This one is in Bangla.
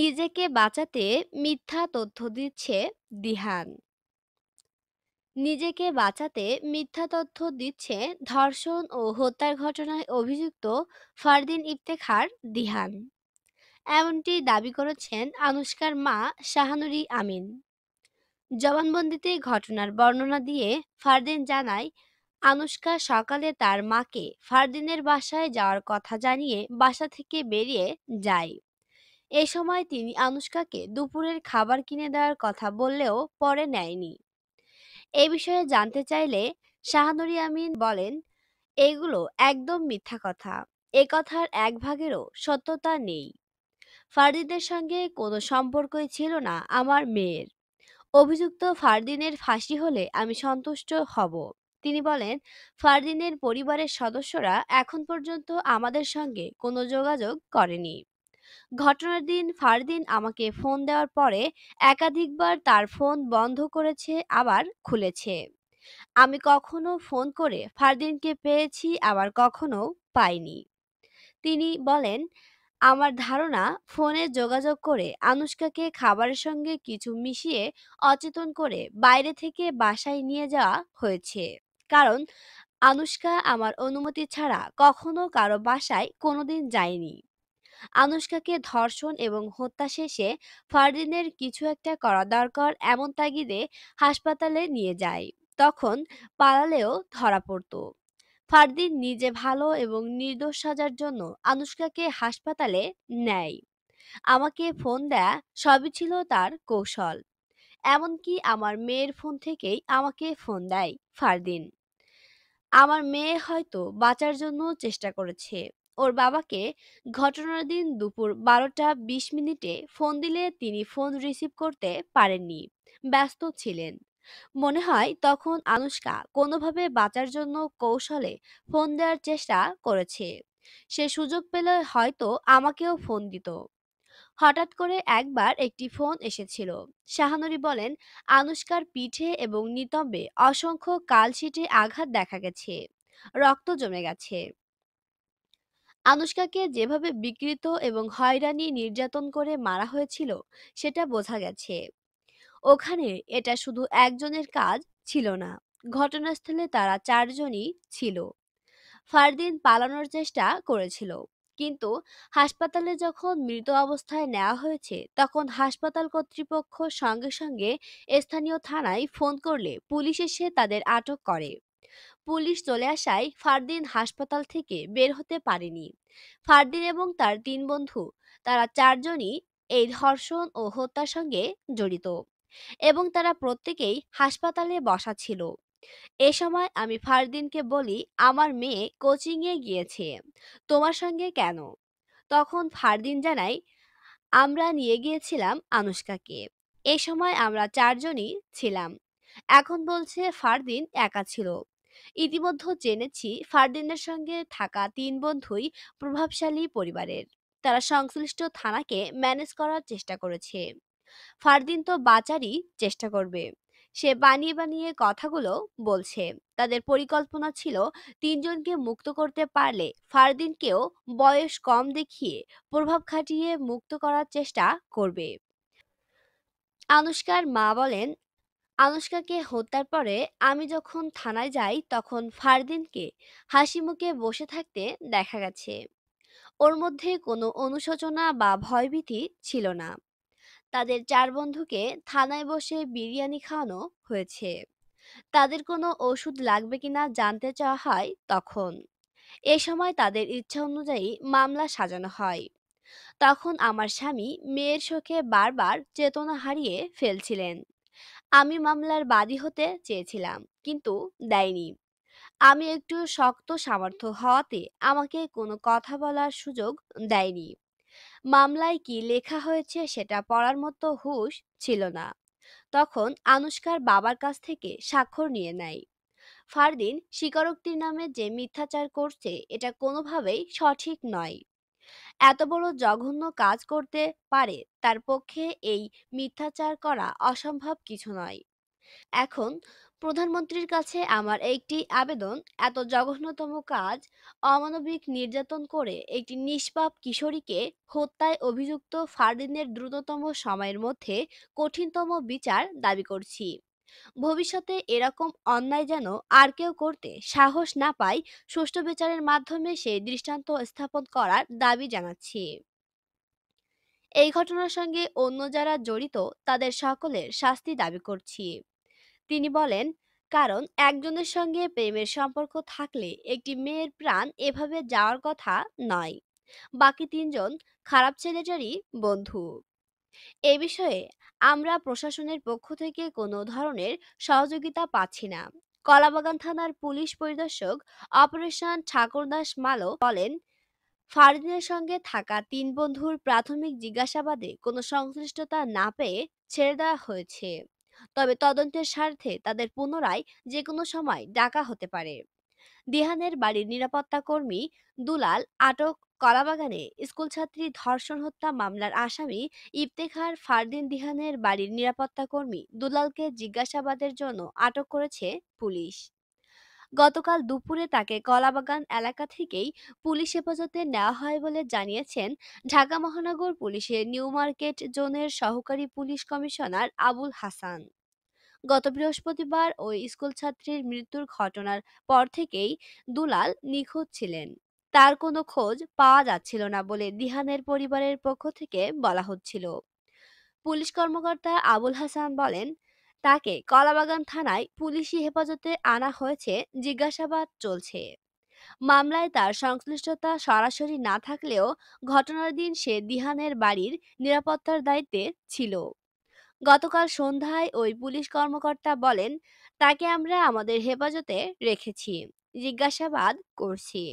নিজেকে বাঁচাতে মিথ্যা তথ্য দিচ্ছে দিহান নিজেকে বাঁচাতে মিথ্যা তথ্য দিচ্ছে ধর্ষণ ও হত্যার ঘটনায় অভিযুক্ত ফারদিন ইফতেখার দিহান এমনটি দাবি করেছেন আনুষ্কার মা শাহানুরি আমিন জবানবন্দিতে ঘটনার বর্ণনা দিয়ে ফারদিন জানায় আনুষ্কা সকালে তার মাকে ফারদিনের বাসায় যাওয়ার কথা জানিয়ে বাসা থেকে বেরিয়ে যায় এ সময় তিনি আনুষ্কাকে দুপুরের খাবার কিনে দেওয়ার কথা বললেও পরে নেয়নি এ বিষয়ে জানতে চাইলে শাহানুরি আমিন বলেন এগুলো একদম মিথ্যা কথা এ কথার এক ভাগেরও সত্যতা নেই ফারদিনের সঙ্গে কোনো সম্পর্কই ছিল না আমার মেয়ের অভিযুক্ত ফারদিনের ফাঁসি হলে আমি সন্তুষ্ট হব তিনি বলেন ফারদিনের পরিবারের সদস্যরা এখন পর্যন্ত আমাদের সঙ্গে কোনো যোগাযোগ করেনি ঘটনার দিন ফারদিন আমাকে ফোন দেওয়ার পরে একাধিকবার তার ফোন বন্ধ করেছে আবার খুলেছে আমি কখনো ফোন করে ফারদিনকে পেয়েছি আবার কখনো পাইনি তিনি বলেন আমার ধারণা ফোনে যোগাযোগ করে আনুষ্কাকে খাবারের সঙ্গে কিছু মিশিয়ে অচেতন করে বাইরে থেকে বাসায় নিয়ে যাওয়া হয়েছে কারণ আনুষ্কা আমার অনুমতি ছাড়া কখনো কারো বাসায় কোনোদিন যায়নি আনুষ্কাকে ধর্ষণ এবং হত্যা শেষে ফারদিনের কিছু একটা করা দরকার এমন তাগিদে হাসপাতালে নিয়ে যায় তখন পালালেও ধরা পড়তো ফারদিন নিজে ভালো এবং নির্দোষ সাজার জন্য আনুষ্কাকে হাসপাতালে নেয় আমাকে ফোন দেয়া সবই ছিল তার কৌশল এমনকি আমার মেয়ের ফোন থেকেই আমাকে ফোন দেয় ফারদিন আমার মেয়ে হয়তো বাঁচার জন্য চেষ্টা করেছে ওর বাবাকে ঘটনার দিন দুপুর বারোটা বিশ মিনিটে ফোন দিলে তিনি ফোন রিসিভ করতে পারেননি ব্যস্ত ছিলেন মনে হয় তখন আনুষ্কা কোনোভাবে বাঁচার জন্য কৌশলে ফোন দেওয়ার চেষ্টা করেছে সে সুযোগ পেলে হয়তো আমাকেও ফোন দিত হঠাৎ করে একবার একটি ফোন এসেছিল শাহানুরি বলেন আনুষ্কার পিঠে এবং নিতম্বে অসংখ্য কালশিটে আঘাত দেখা গেছে রক্ত জমে গেছে আনুষ্কাকে যেভাবে বিকৃত এবং হয়রানি নির্যাতন করে মারা হয়েছিল সেটা বোঝা গেছে ওখানে এটা শুধু একজনের কাজ ছিল না ঘটনাস্থলে তারা চারজনই ছিল ফারদিন পালানোর চেষ্টা করেছিল কিন্তু হাসপাতালে যখন মৃত অবস্থায় নেওয়া হয়েছে তখন হাসপাতাল কর্তৃপক্ষ সঙ্গে সঙ্গে স্থানীয় থানায় ফোন করলে পুলিশ এসে তাদের আটক করে পুলিশ চলে আসায় ফারদিন হাসপাতাল থেকে বের হতে পারেনি ফারদিন এবং তার তিন বন্ধু তারা চারজনই এই ধর্ষণ ও হত্যার সঙ্গে জড়িত এবং তারা প্রত্যেকেই হাসপাতালে বসা ছিল এ সময় আমি ফারদিনকে বলি আমার মেয়ে কোচিংয়ে গিয়েছে তোমার সঙ্গে কেন তখন ফারদিন জানাই আমরা নিয়ে গিয়েছিলাম আনুষ্কাকে এ সময় আমরা চারজনই ছিলাম এখন বলছে ফারদিন একা ছিল ইতিমধ্যে জেনেছি ফারদিনের সঙ্গে থাকা তিন বন্ধুই প্রভাবশালী পরিবারের তারা সংশ্লিষ্ট থানাকে ম্যানেজ করার চেষ্টা করেছে ফারদিন তো বাঁচারই চেষ্টা করবে সে বানিয়ে বানিয়ে কথাগুলো বলছে তাদের পরিকল্পনা ছিল তিনজনকে মুক্ত করতে পারলে ফারদিনকেও বয়স কম দেখিয়ে প্রভাব খাটিয়ে মুক্ত করার চেষ্টা করবে আনুষ্কার মা বলেন আনুষ্কাকে হত্যার পরে আমি যখন থানায় যাই তখন ফারদিনকে হাসি মুখে বসে থাকতে দেখা গেছে ওর মধ্যে কোনো অনুশোচনা বা ভয়ভীতি ছিল না তাদের চার বন্ধুকে থানায় বসে বিরিয়ানি খাওয়ানো হয়েছে তাদের কোনো ওষুধ লাগবে কিনা জানতে চাওয়া হয় তখন এ সময় তাদের ইচ্ছা অনুযায়ী মামলা সাজানো হয় তখন আমার স্বামী মেয়ের শোকে বারবার চেতনা হারিয়ে ফেলছিলেন আমি মামলার বাদী হতে চেয়েছিলাম কিন্তু দেয়নি আমি একটু শক্ত সামর্থ্য হওয়াতে আমাকে কোনো কথা বলার সুযোগ দেয়নি মামলায় কি লেখা হয়েছে সেটা পড়ার মতো হুশ ছিল না তখন আনুষ্কার বাবার কাছ থেকে স্বাক্ষর নিয়ে নেয় ফারদিন স্বীকারোক্তির নামে যে মিথ্যাচার করছে এটা কোনোভাবেই সঠিক নয় এত বড় জঘন্য কাজ করতে পারে তার পক্ষে এই মিথ্যাচার করা অসম্ভব কিছু নয় এখন প্রধানমন্ত্রীর কাছে আমার একটি আবেদন এত জঘন্যতম কাজ অমানবিক নির্যাতন করে একটি নিষ্পাপ কিশোরীকে হত্যায় অভিযুক্ত ফারদিনের দ্রুততম সময়ের মধ্যে কঠিনতম বিচার দাবি করছি ভবিষ্যতে এরকম অন্যায় যেন আর কেউ করতে সাহস না পায় সুষ্ঠু বিচারের মাধ্যমে সেই দৃষ্টান্ত স্থাপন করার দাবি জানাচ্ছি এই ঘটনার সঙ্গে অন্য যারা জড়িত তাদের সকলের শাস্তি দাবি করছি তিনি বলেন কারণ একজনের সঙ্গে প্রেমের সম্পর্ক থাকলে একটি মেয়ের প্রাণ এভাবে যাওয়ার কথা নয় বাকি তিনজন খারাপ ছেলেটারই বন্ধু এ বিষয়ে আমরা প্রশাসনের পক্ষ থেকে কোনো ধরনের সহযোগিতা পাচ্ছি না কলাবাগান থানার পুলিশ পরিদর্শক অপারেশন ঠাকুরদাস মালো বলেন ফারদিনের সঙ্গে থাকা তিন বন্ধুর প্রাথমিক জিজ্ঞাসাবাদে কোনো সংশ্লিষ্টতা না পেয়ে ছেড়ে দেওয়া হয়েছে তবে তদন্তের স্বার্থে তাদের পুনরায় যে কোনো সময় ডাকা হতে পারে দিহানের বাড়ির নিরাপত্তা কর্মী দুলাল আটক কলাবাগানে স্কুলছাত্রী ধর্ষণ হত্যা মামলার আসামি ইফতেখার ফারদিন দিহানের বাড়ির নিরাপত্তাকর্মী দুলালকে জিজ্ঞাসাবাদের জন্য আটক করেছে পুলিশ গতকাল দুপুরে তাকে কলাবাগান এলাকা থেকেই পুলিশ হেফাজতে নেওয়া হয় বলে জানিয়েছেন ঢাকা মহানগর পুলিশের নিউ মার্কেট জোনের সহকারী পুলিশ কমিশনার আবুল হাসান গত বৃহস্পতিবার ওই স্কুল ছাত্রীর মৃত্যুর ঘটনার পর থেকেই দুলাল নিখোঁজ ছিলেন তার কোনো খোঁজ পাওয়া যাচ্ছিল না বলে দিহানের পরিবারের পক্ষ থেকে বলা হচ্ছিল পুলিশ কর্মকর্তা আবুল হাসান বলেন তাকে কলাবাগান থানায় পুলিশি হেফাজতে আনা হয়েছে জিজ্ঞাসাবাদ চলছে মামলায় তার সংশ্লিষ্টতা সরাসরি না থাকলেও ঘটনার দিন সে দিহানের বাড়ির নিরাপত্তার দায়িত্বে ছিল গতকাল সন্ধ্যায় ওই পুলিশ কর্মকর্তা বলেন তাকে আমরা আমাদের হেফাজতে রেখেছি জিজ্ঞাসাবাদ করছি